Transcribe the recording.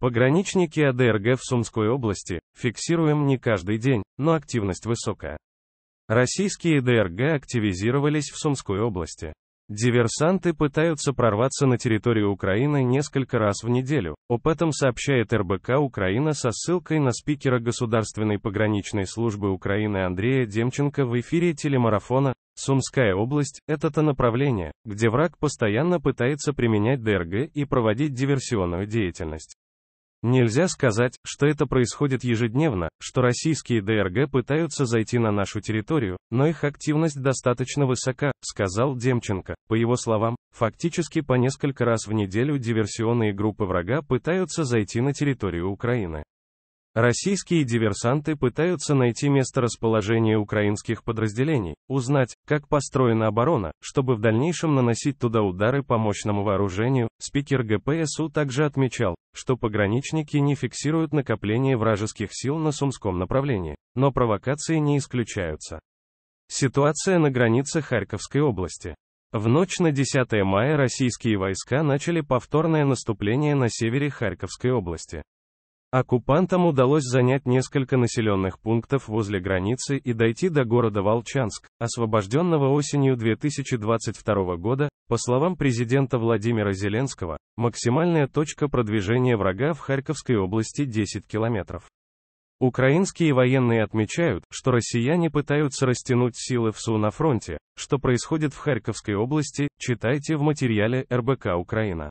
Пограничники АДРГ в Сумской области, фиксируем не каждый день, но активность высокая. Российские ДРГ активизировались в Сумской области. Диверсанты пытаются прорваться на территорию Украины несколько раз в неделю. Об этом сообщает РБК Украина со ссылкой на спикера Государственной пограничной службы Украины Андрея Демченко в эфире телемарафона «Сумская область» — это то направление, где враг постоянно пытается применять ДРГ и проводить диверсионную деятельность. Нельзя сказать, что это происходит ежедневно, что российские ДРГ пытаются зайти на нашу территорию, но их активность достаточно высока, сказал Демченко. По его словам, фактически по несколько раз в неделю диверсионные группы врага пытаются зайти на территорию Украины. Российские диверсанты пытаются найти месторасположение украинских подразделений, узнать, как построена оборона, чтобы в дальнейшем наносить туда удары по мощному вооружению. Спикер ГПСУ также отмечал, что пограничники не фиксируют накопление вражеских сил на Сумском направлении, но провокации не исключаются. Ситуация на границе Харьковской области. В ночь на 10 мая российские войска начали повторное наступление на севере Харьковской области. Оккупантам удалось занять несколько населенных пунктов возле границы и дойти до города Волчанск, освобожденного осенью 2022 года, по словам президента Владимира Зеленского, максимальная точка продвижения врага в Харьковской области 10 километров. Украинские военные отмечают, что россияне пытаются растянуть силы в СУ на фронте, что происходит в Харьковской области, читайте в материале РБК Украина.